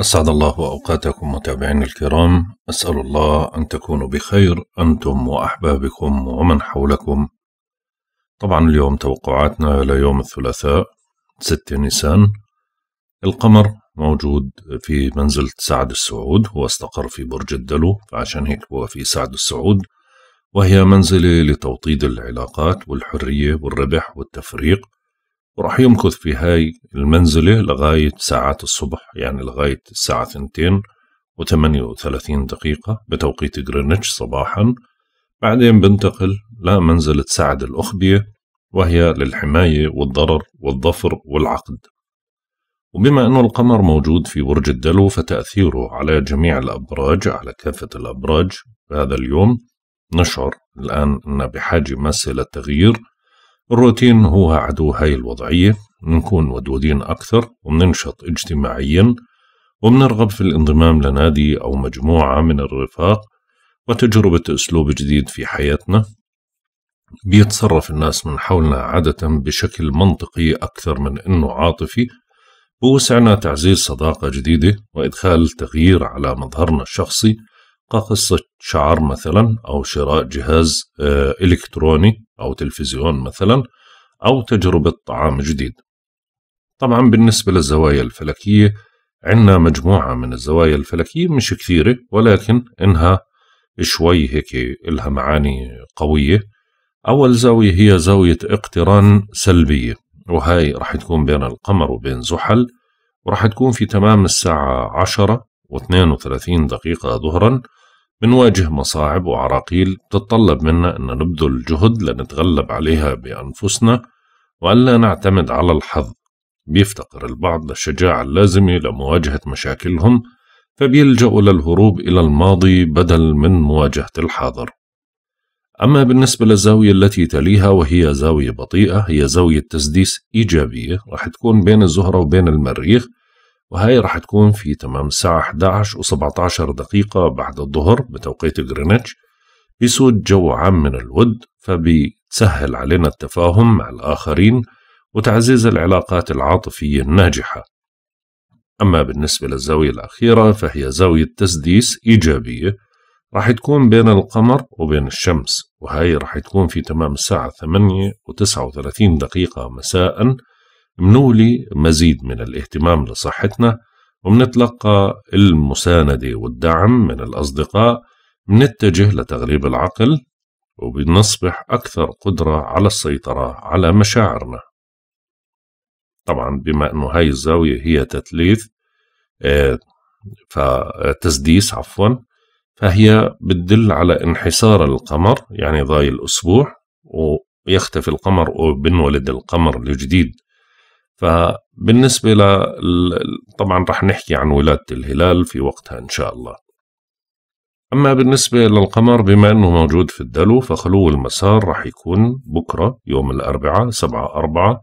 أسعد الله أوقاتكم متابعينا الكرام أسأل الله أن تكونوا بخير أنتم وأحبابكم ومن حولكم طبعا اليوم توقعاتنا ليوم الثلاثاء 6 نيسان القمر موجود في منزلة سعد السعود هو استقر في برج الدلو فعشان هيك هو في سعد السعود وهي منزلة لتوطيد العلاقات والحرية والربح والتفريق وراح يمكث في هاي المنزلة لغاية ساعات الصبح يعني لغاية الساعة 2 و38 دقيقة بتوقيت غرينتش صباحا بعدين بنتقل لمنزلة سعد الأخبية وهي للحماية والضرر والظفر والعقد وبما أنه القمر موجود في برج الدلو فتأثيره على جميع الأبراج على كافة الأبراج هذا اليوم نشعر الآن أننا بحاجة ماسة للتغيير الروتين هو عدو هاي الوضعية بنكون ودودين أكثر وبننشط اجتماعيا وبنرغب في الانضمام لنادي أو مجموعة من الرفاق وتجربة أسلوب جديد في حياتنا بيتصرف الناس من حولنا عادة بشكل منطقي أكثر من أنه عاطفي بوسعنا تعزيز صداقة جديدة وإدخال تغيير على مظهرنا الشخصي كقصة شعر مثلا أو شراء جهاز آه، إلكتروني أو تلفزيون مثلا أو تجربة طعام جديد طبعا بالنسبة للزوايا الفلكية عندنا مجموعة من الزوايا الفلكية مش كثيرة ولكن إنها شوي هيك إلها معاني قوية أول زاوية هي زاوية اقتران سلبية وهاي راح تكون بين القمر وبين زحل وراح تكون في تمام الساعة 10 و32 دقيقة ظهرا بنواجه مصاعب وعراقيل بتتطلب منا أن نبذل جهد لنتغلب عليها بأنفسنا وألا نعتمد على الحظ بيفتقر البعض للشجاعة اللازمة لمواجهة مشاكلهم فبيلجأوا للهروب إلى الماضي بدل من مواجهة الحاضر أما بالنسبة للزاوية التي تليها وهي زاوية بطيئة هي زاوية تسديس إيجابية راح تكون بين الزهرة وبين المريخ وهي راح تكون في تمام الساعة 11 و17 دقيقة بعد الظهر بتوقيت جرينتش بيسود جو عام من الود فبتسهل علينا التفاهم مع الآخرين وتعزيز العلاقات العاطفية الناجحة أما بالنسبة للزاوية الأخيرة فهي زاوية تسديس إيجابية راح تكون بين القمر وبين الشمس وهي راح تكون في تمام الساعة 8 و39 دقيقة مساء منولي مزيد من الاهتمام لصحتنا ومنتلقى المساندة والدعم من الأصدقاء منتجه لتغليب العقل وبنصبح أكثر قدرة على السيطرة على مشاعرنا طبعا بما أنه هاي الزاوية هي تثليث آه، فتسديس عفوا فهي بتدل على انحسار القمر يعني ضاي الأسبوع ويختفي القمر وبنولد القمر الجديد فبالنسبة ل طبعا رح نحكي عن ولادة الهلال في وقتها إن شاء الله أما بالنسبة للقمر بما أنه موجود في الدلو فخلو المسار رح يكون بكرة يوم الأربعاء سبعة أربعة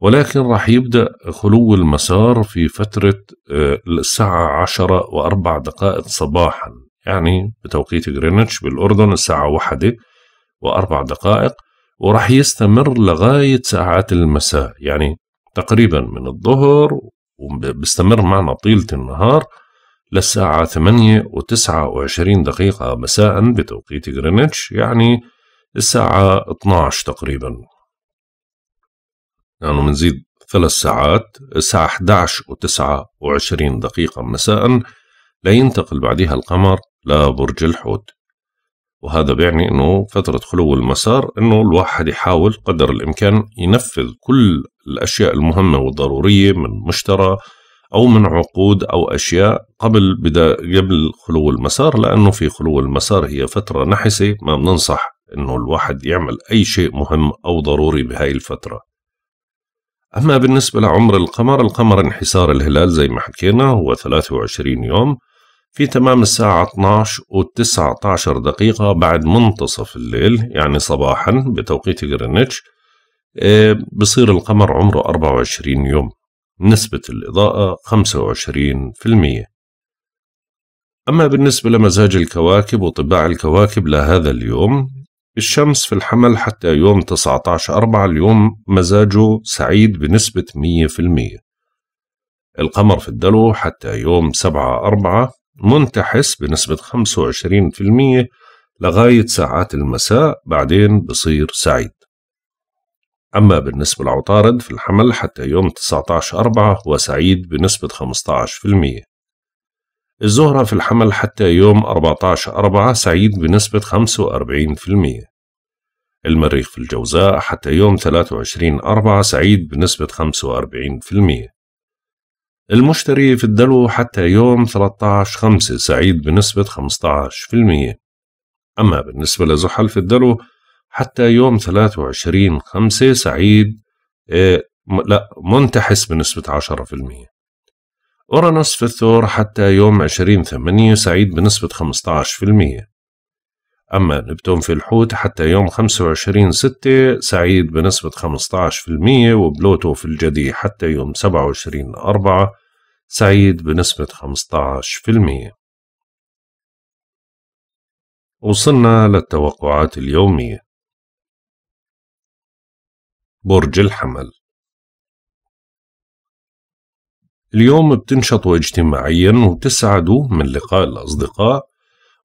ولكن رح يبدأ خلو المسار في فترة آه، الساعة عشرة وأربع دقائق صباحا يعني بتوقيت غرينتش بالأردن الساعة واحدة وأربع دقائق ورح يستمر لغاية ساعات المساء يعني تقريبا من الظهر وبستمر معنا طيلة النهار للساعة 8 و29 دقيقة مساء بتوقيت غرينتش يعني الساعة 12 تقريبا لأنه يعني منزيد ثلاث ساعات الساعة 11 و9 دقيقة مساء لينتقل بعدها القمر لبرج الحوت وهذا بيعني انه فتره خلو المسار انه الواحد يحاول قدر الامكان ينفذ كل الاشياء المهمه والضروريه من مشترى او من عقود او اشياء قبل بدا قبل خلو المسار لانه في خلو المسار هي فتره نحسه ما بننصح انه الواحد يعمل اي شيء مهم او ضروري بهاي الفتره اما بالنسبه لعمر القمر القمر انحسار الهلال زي ما حكينا هو 23 يوم في تمام الساعة 12 و 19 دقيقة بعد منتصف الليل يعني صباحا بتوقيت غرينتش آه، بصير القمر عمره 24 يوم نسبة الإضاءة 25% أما بالنسبة لمزاج الكواكب وطباع الكواكب لهذا اليوم الشمس في الحمل حتى يوم 19 أربعة اليوم مزاجه سعيد بنسبة 100% القمر في الدلو حتى يوم 7 أربعة منتحس بنسبة 25% لغاية ساعات المساء بعدين بصير سعيد أما بالنسبة للعطارد في الحمل حتى يوم 19/4 هو سعيد بنسبة 15% الزهرة في الحمل حتى يوم 14/4 سعيد بنسبة 45% المريخ في الجوزاء حتى يوم 23/4 سعيد بنسبة 45% المشتري في الدلو حتى يوم 13/5 سعيد بنسبة 15% أما بالنسبة لزحل في الدلو حتى يوم 23/5 سعيد إيه لا منتحس بنسبة 10% أورانوس في الثور حتى يوم 20/8 سعيد بنسبة 15% أما نبتون في الحوت حتى يوم 25 6 سعيد بنسبة 15% وبلوتو في الجدي حتى يوم 27 أربعة سعيد بنسبة 15% وصلنا للتوقعات اليومية برج الحمل اليوم بتنشطوا اجتماعيا وتسعدوا من لقاء الأصدقاء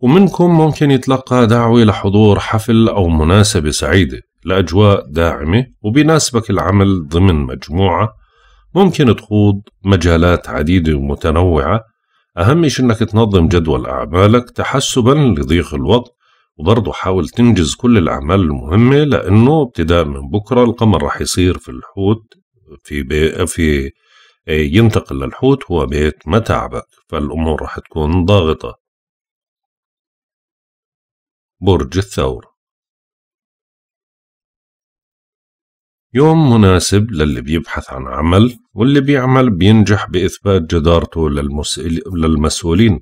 ومنكم ممكن يتلقى دعوة لحضور حفل أو مناسبة سعيدة لأجواء داعمة وبناسبك العمل ضمن مجموعة ممكن تخوض مجالات عديدة ومتنوعة أهم شيء إنك تنظم جدول أعمالك تحسبا لضيق الوقت وبرضه حاول تنجز كل الأعمال المهمة لأنه ابتداء من بكرة القمر رح يصير في الحوت في بي في إيه، ينتقل للحوت هو بيت متعبك فالأمور رح تكون ضاغطة برج الثور يوم مناسب للي بيبحث عن عمل واللي بيعمل بينجح بإثبات جدارته للمسئل... للمسؤولين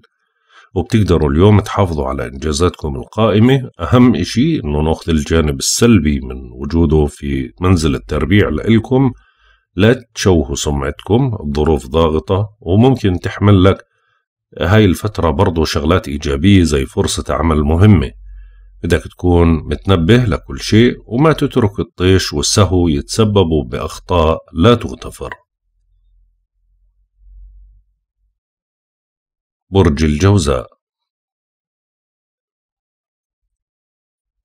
وبتقدروا اليوم تحافظوا على إنجازاتكم القائمة أهم إشي أنه ناخذ الجانب السلبي من وجوده في منزل التربيع لإلكم لا تشوهوا سمعتكم الظروف ضاغطة وممكن تحمل لك هاي الفترة برضو شغلات إيجابية زي فرصة عمل مهمة بدك تكون متنبه لكل شيء وما تترك الطيش والسهو يتسببوا بأخطاء لا تغتفر برج الجوزاء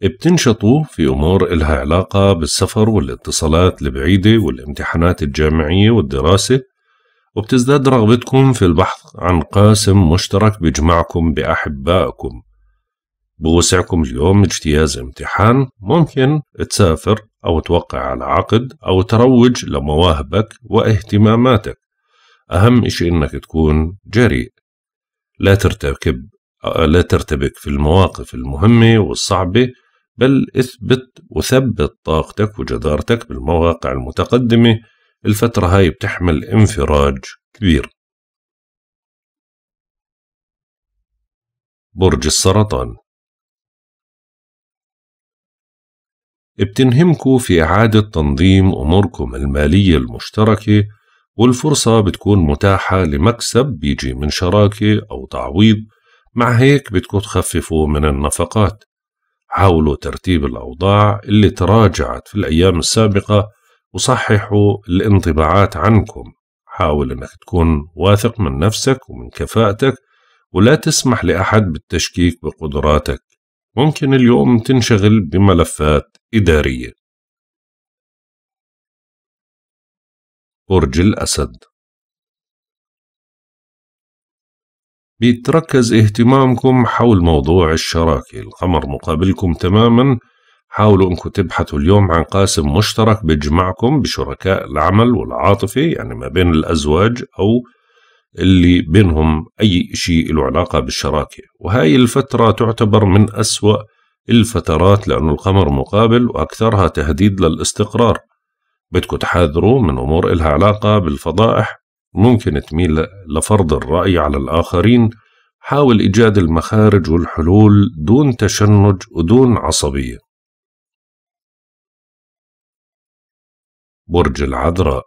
بتنشطوا في أمور إلها علاقة بالسفر والاتصالات البعيدة والامتحانات الجامعية والدراسة وبتزداد رغبتكم في البحث عن قاسم مشترك بيجمعكم بأحبائكم بوسعكم اليوم اجتياز امتحان ممكن تسافر أو توقع على عقد أو تروج لمواهبك واهتماماتك أهم إشي إنك تكون جريء لا ترتكب لا ترتبك في المواقف المهمة والصعبة بل اثبت وثبت طاقتك وجدارتك بالمواقع المتقدمة الفترة هاي بتحمل انفراج كبير برج السرطان بتنهمكوا في إعادة تنظيم أموركم المالية المشتركة والفرصة بتكون متاحة لمكسب بيجي من شراكة أو تعويض مع هيك بتكون تخففوا من النفقات حاولوا ترتيب الأوضاع اللي تراجعت في الأيام السابقة وصححوا الانطباعات عنكم حاول أنك تكون واثق من نفسك ومن كفاءتك ولا تسمح لأحد بالتشكيك بقدراتك ممكن اليوم تنشغل بملفات إدارية برج الأسد بيتركز اهتمامكم حول موضوع الشراكة القمر مقابلكم تماما حاولوا انكم تبحثوا اليوم عن قاسم مشترك بيجمعكم بشركاء العمل والعاطفة يعني ما بين الأزواج أو اللي بينهم أي شيء له علاقة بالشراكة وهاي الفترة تعتبر من أسوأ الفترات لأنه القمر مقابل وأكثرها تهديد للاستقرار بدكم تحاذروا من أمور إلها علاقة بالفضائح ممكن تميل لفرض الرأي على الآخرين حاول إيجاد المخارج والحلول دون تشنج ودون عصبية برج العذراء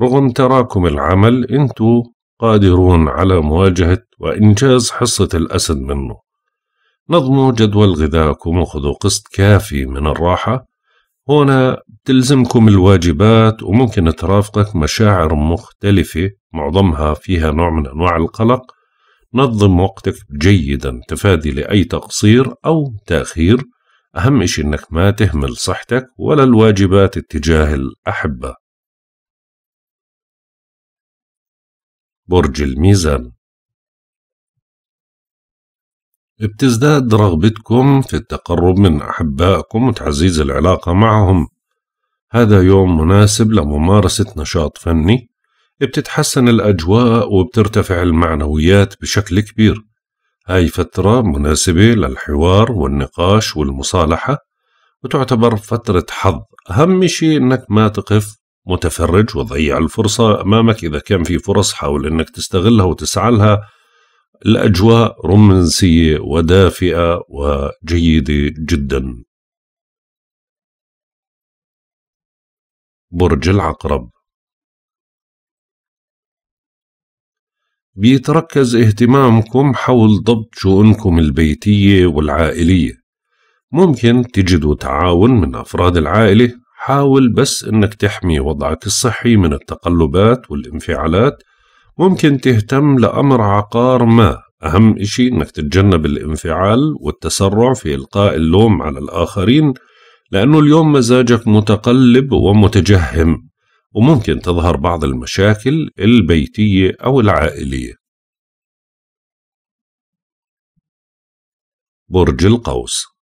رغم تراكم العمل انتو قادرون على مواجهة وإنجاز حصة الأسد منه نظموا جدول غذائكم وخذوا قسط كافي من الراحة هنا بتلزمكم الواجبات وممكن ترافقك مشاعر مختلفة معظمها فيها نوع من أنواع القلق نظم وقتك جيدا تفادي لأي تقصير أو تأخير أهم شيء أنك ما تهمل صحتك ولا الواجبات اتجاه الأحبة برج الميزان بتزداد رغبتكم في التقرب من أحبائكم وتعزيز العلاقة معهم هذا يوم مناسب لممارسة نشاط فني بتتحسن الأجواء وبترتفع المعنويات بشكل كبير هاي فترة مناسبة للحوار والنقاش والمصالحة وتعتبر فترة حظ أهم شيء أنك ما تقف متفرج وضيع الفرصة أمامك إذا كان في فرص حاول أنك تستغلها وتسعى لها الأجواء رومانسية ودافئة وجيدة جدا برج العقرب بيتركز اهتمامكم حول ضبط شؤونكم البيتية والعائلية ممكن تجدوا تعاون من أفراد العائلة حاول بس إنك تحمي وضعك الصحي من التقلبات والانفعالات ممكن تهتم لأمر عقار ما أهم إشي إنك تتجنب الانفعال والتسرع في إلقاء اللوم على الآخرين لأنه اليوم مزاجك متقلب ومتجهم وممكن تظهر بعض المشاكل البيتية أو العائلية برج القوس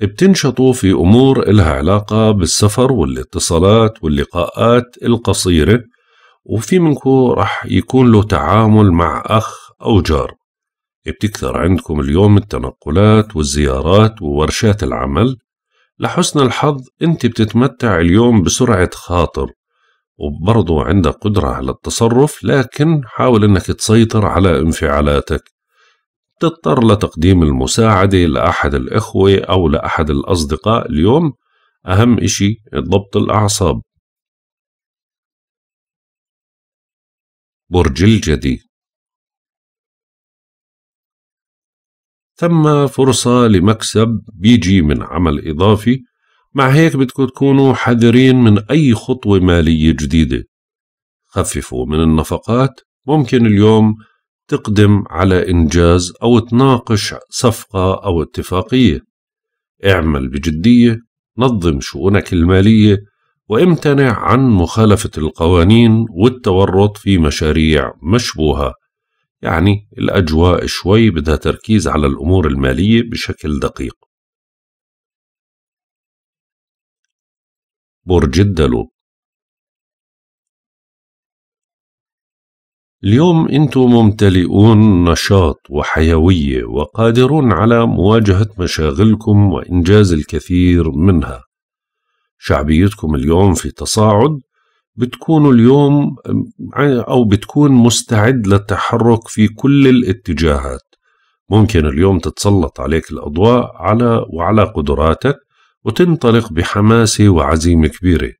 بتنشطوا في أمور إلها علاقة بالسفر والاتصالات واللقاءات القصيرة وفي منكم رح يكون له تعامل مع أخ أو جار بتكثر عندكم اليوم التنقلات والزيارات وورشات العمل لحسن الحظ أنت بتتمتع اليوم بسرعة خاطر وبرضو عندك قدرة على التصرف لكن حاول أنك تسيطر على انفعالاتك تضطر لتقديم المساعدة لأحد الإخوة أو لأحد الأصدقاء اليوم أهم إشي ضبط الأعصاب برج الجدي ثم فرصة لمكسب بيجي من عمل إضافي مع هيك بدكم تكونوا حذرين من أي خطوة مالية جديدة خففوا من النفقات ممكن اليوم تقدم على إنجاز أو تناقش صفقة أو اتفاقية اعمل بجدية نظم شؤونك المالية وامتنع عن مخالفة القوانين والتورط في مشاريع مشبوهة يعني الأجواء شوي بدها تركيز على الأمور المالية بشكل دقيق برج الدلو اليوم انتم ممتلئون نشاط وحيويه وقادرون على مواجهه مشاغلكم وانجاز الكثير منها شعبيتكم اليوم في تصاعد بتكونوا اليوم او بتكون مستعد للتحرك في كل الاتجاهات ممكن اليوم تتسلط عليك الاضواء على وعلى قدراتك وتنطلق بحماسه وعزيمه كبيره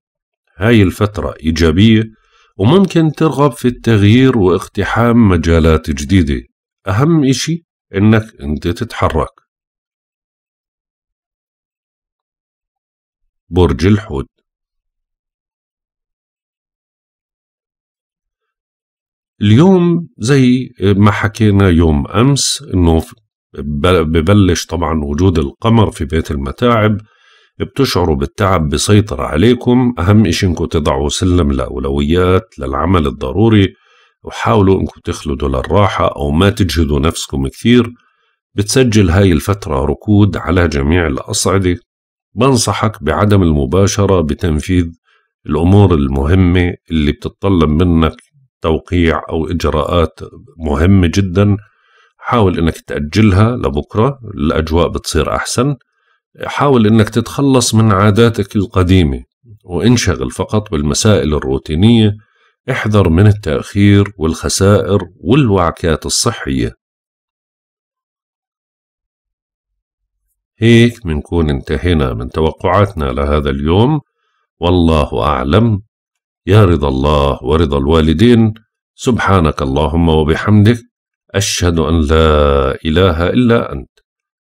هاي الفتره ايجابيه وممكن ترغب في التغيير واقتحام مجالات جديدة أهم إشي إنك أنت تتحرك برج الحوت اليوم زي ما حكينا يوم أمس إنه ببلش طبعا وجود القمر في بيت المتاعب بتشعروا بالتعب بيسيطر عليكم أهم إشي إنكم تضعوا سلم لأولويات للعمل الضروري وحاولوا إنكم تخلدوا للراحة أو ما تجهدوا نفسكم كثير بتسجل هاي الفترة ركود على جميع الأصعدة بنصحك بعدم المباشرة بتنفيذ الأمور المهمة اللي بتتطلب منك توقيع أو إجراءات مهمة جدا حاول إنك تأجلها لبكرة الأجواء بتصير أحسن حاول انك تتخلص من عاداتك القديمه وانشغل فقط بالمسائل الروتينيه احذر من التاخير والخسائر والوعكات الصحيه هيك منكون انتهينا من توقعاتنا لهذا اليوم والله اعلم يا رضا الله ورضا الوالدين سبحانك اللهم وبحمدك اشهد ان لا اله الا انت